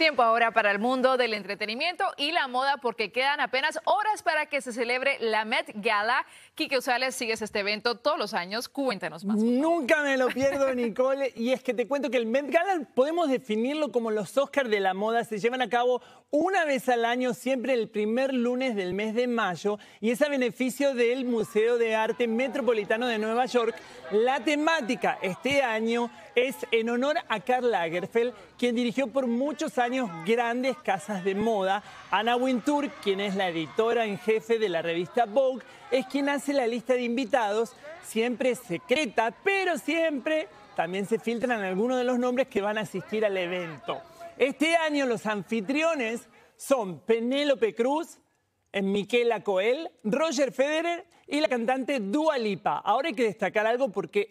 Tiempo ahora para el mundo del entretenimiento y la moda porque quedan apenas horas para que se celebre la Met Gala. Quique Usales, sigues este evento todos los años. Cuéntanos más. Nunca me lo pierdo, Nicole. y es que te cuento que el Met Gala podemos definirlo como los Oscars de la moda. Se llevan a cabo una vez al año, siempre el primer lunes del mes de mayo. Y es a beneficio del Museo de Arte Metropolitano de Nueva York. La temática este año es en honor a Karl Lagerfeld, quien dirigió por muchos años grandes casas de moda. Ana Wintour, quien es la editora en jefe de la revista Vogue, es quien hace la lista de invitados, siempre secreta, pero siempre también se filtran algunos de los nombres que van a asistir al evento. Este año los anfitriones son Penélope Cruz, Miquela Coel, Roger Federer y la cantante Dua Lipa. Ahora hay que destacar algo porque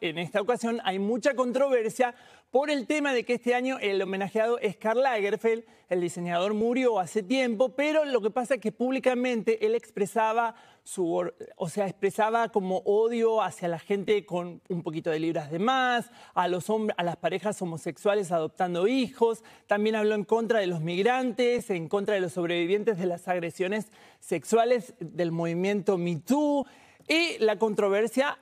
en esta ocasión hay mucha controversia por el tema de que este año el homenajeado es Karl Lagerfeld. El diseñador murió hace tiempo, pero lo que pasa es que públicamente él expresaba su, o sea, expresaba como odio hacia la gente con un poquito de libras de más, a los a las parejas homosexuales adoptando hijos. También habló en contra de los migrantes, en contra de los sobrevivientes de las agresiones sexuales del movimiento #MeToo y la controversia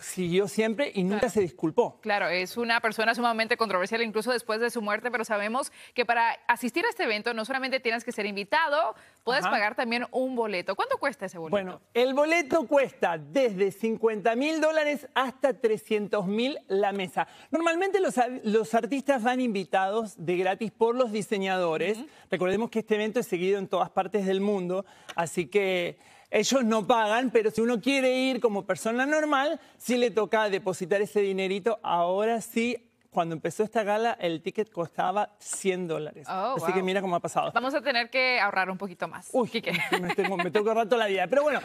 siguió siempre y nunca se disculpó. Claro, es una persona sumamente controversial incluso después de su muerte, pero sabemos que para asistir a este evento no solamente tienes que ser invitado, puedes pagar también un boleto. ¿Cuánto cuesta ese boleto? Bueno, el boleto cuesta desde 50 mil dólares hasta 300 mil la mesa. Normalmente los, artistas van invitados de gratis por los diseñadores. Recordemos que este evento es seguido en todas partes del mundo, así que ellos no pagan, pero si uno quiere ir como persona normal, sí le toca depositar ese dinerito. Ahora sí, cuando empezó esta gala, el ticket costaba 100 dólares. Oh, Así que mira cómo ha pasado. Vamos a tener que ahorrar un poquito más. Uy, qué. Me, tengo, me tengo que ahorrar toda la vida. Pero bueno.